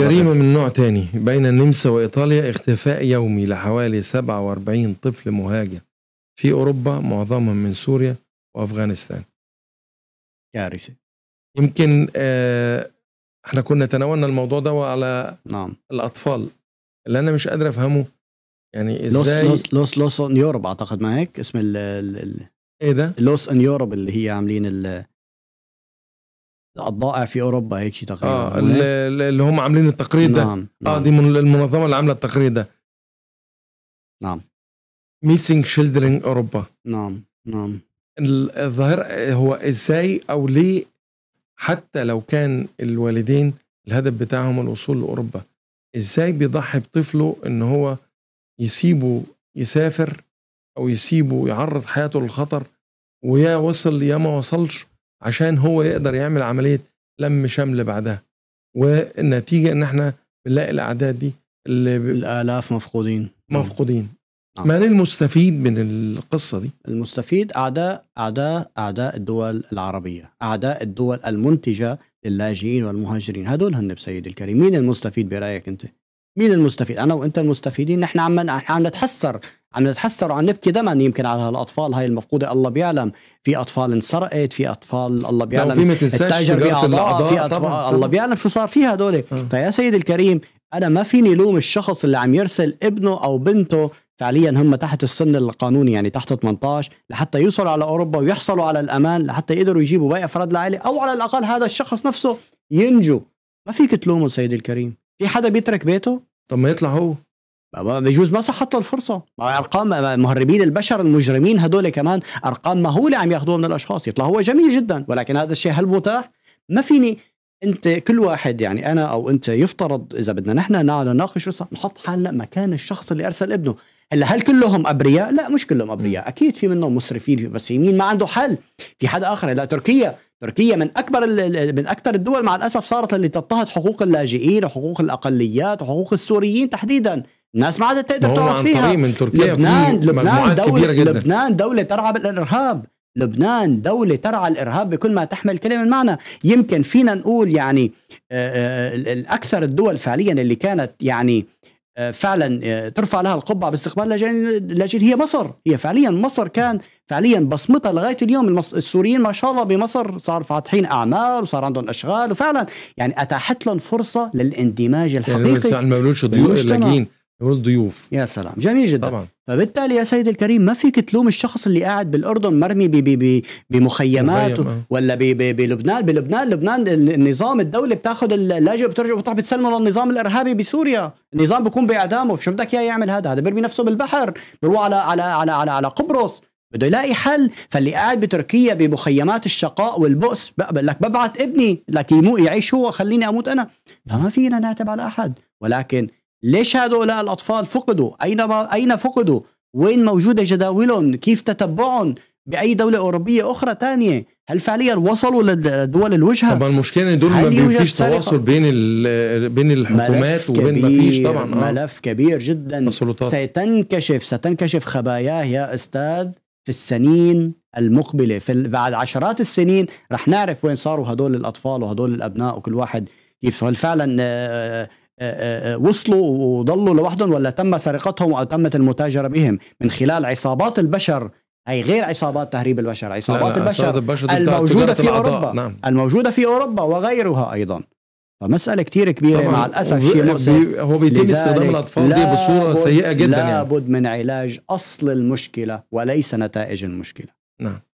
جريمة من نوع تاني بين النمسا وإيطاليا اختفاء يومي لحوالي 47 طفل مهاجر في أوروبا معظمهم من سوريا وأفغانستان كارثة يمكن آه، احنا كنا تناولنا الموضوع ده على نعم. الأطفال اللي أنا مش قادر أفهمه يعني ازاي لوس لوس لوس ان يوروب اعتقد هيك اسم ال ايه ده؟ لوس ان يوروب اللي هي عاملين الضائع في اوروبا هيك شيء تقريبا اه اللي هم عاملين التقرير ده نعم. اه نعم. دي من المنظمه اللي عامله التقرير ده نعم ميسينج شيلدرن اوروبا نعم نعم الظاهر هو ازاي او ليه حتى لو كان الوالدين الهدف بتاعهم الوصول لاوروبا ازاي بيضحي بطفله ان هو يسيبه يسافر او يسيبه يعرض حياته للخطر ويا وصل يا ما وصلش عشان هو يقدر يعمل عمليه لم شمل بعدها والنتيجه ان احنا بنلاقي الاعداد دي اللي ب... الالاف مفقودين مفقودين نعم. من المستفيد من القصه دي؟ المستفيد اعداء اعداء اعداء الدول العربيه، اعداء الدول المنتجه للاجئين والمهاجرين، هدول هن بسيد الكريم، مين المستفيد برايك انت؟ مين المستفيد؟ انا وانت المستفيدين نحن عم عم نتحسر عم نتحسر وعم نبكي دما يمكن على هالاطفال هاي المفقوده الله بيعلم في اطفال انسرقت في اطفال الله بيعلم التاجر باعضاء في اطفال طبعاً. الله بيعلم شو صار فيها هدول آه. فيا سيدي الكريم انا ما فيني لوم الشخص اللي عم يرسل ابنه او بنته فعليا هم تحت السن القانوني يعني تحت 18 لحتى يوصلوا على اوروبا ويحصلوا على الامان لحتى يقدروا يجيبوا باقي افراد العائله او على الاقل هذا الشخص نفسه ينجو ما فيك تلومه سيدي الكريم في حدا بيترك بيته طب ما يطلع هو بيجوز ما صحت له الفرصه ارقام مهربين البشر المجرمين هدول كمان ارقام مهوله عم ياخذوها من الاشخاص يطلع هو جميل جدا ولكن هذا الشيء هل متاح ما فيني انت كل واحد يعني انا او انت يفترض اذا بدنا نحن نناقش نحط حالنا مكان الشخص اللي ارسل ابنه هلا هل كلهم ابرياء؟ لا مش كلهم ابرياء، اكيد في منهم مسرفين بس في مين ما عنده حل، في حدا اخر هلا تركيا تركيا من اكبر من اكثر الدول مع الاسف صارت اللي تضطهد حقوق اللاجئين وحقوق الاقليات وحقوق السوريين تحديدا الناس ما عادت تقدر تقعد فيها من تركيا لبنان لبنان دولة كبيرة جدا. لبنان دولة ترعى بالإرهاب لبنان دولة ترعى الإرهاب بكل ما تحمل كلمة معنى يمكن فينا نقول يعني آه، آه، أكثر الدول فعليا اللي كانت يعني آه، فعلا ترفع لها القبعة باستقبال اللاجئين هي مصر هي فعليا مصر كان فعليا بصمتها لغاية اليوم السوريين ما شاء الله بمصر صار فاتحين أعمال وصار عندهم أشغال وفعلا يعني أتاحت لهم فرصة للاندماج يعني الحقيقي يعني ما ضيوف اللاجئين والضيوف يا سلام جميل جدا طبعا. فبالتالي يا سيد الكريم ما فيك تلوم الشخص اللي قاعد بالاردن مرمي بي بي بي بمخيمات ولا بي بي بلبنان بلبنان لبنان النظام الدوله بتاخذ اللاجئ بترجع بتروح بتسلمه للنظام الارهابي بسوريا النظام بيكون باعدامه شو بدك اياه يعمل هذا هذا بيرمي نفسه بالبحر بيروح على على على على, على قبرص بده يلاقي حل فاللي قاعد بتركيا بمخيمات الشقاء والبؤس لك ببعث ابني لك يموت يعيش هو خليني اموت انا فما فينا نعتب على احد ولكن ليش هؤلاء الأطفال فقدوا أين, أين فقدوا وين موجودة جداولهم كيف تتبعهم بأي دولة أوروبية أخرى تانية هل فعليا وصلوا لدول الوجهه؟ طبعا المشكله ان دول ما فيش تواصل بين بين الحكومات وبين ما فيش طبعا آه. ملف كبير جدا السلطات. ستنكشف ستنكشف خباياه يا استاذ في السنين المقبله في بعد عشرات السنين رح نعرف وين صاروا هدول الاطفال وهدول الابناء وكل واحد كيف هل فعلا آه، آه، آه، آه، وصلوا وضلوا لوحدهم ولا تم سرقتهم او تمت المتاجره بهم من خلال عصابات البشر هي غير عصابات تهريب البشر عصابات لا لا البشر, الموجوده في اوروبا نعم. الموجوده في اوروبا وغيرها ايضا فمسألة كتير كبيرة مع الأسف شيء مؤسف هو بيتم استخدام الأطفال دي بصورة سيئة جدا لابد يعني. من علاج أصل المشكلة وليس نتائج المشكلة نعم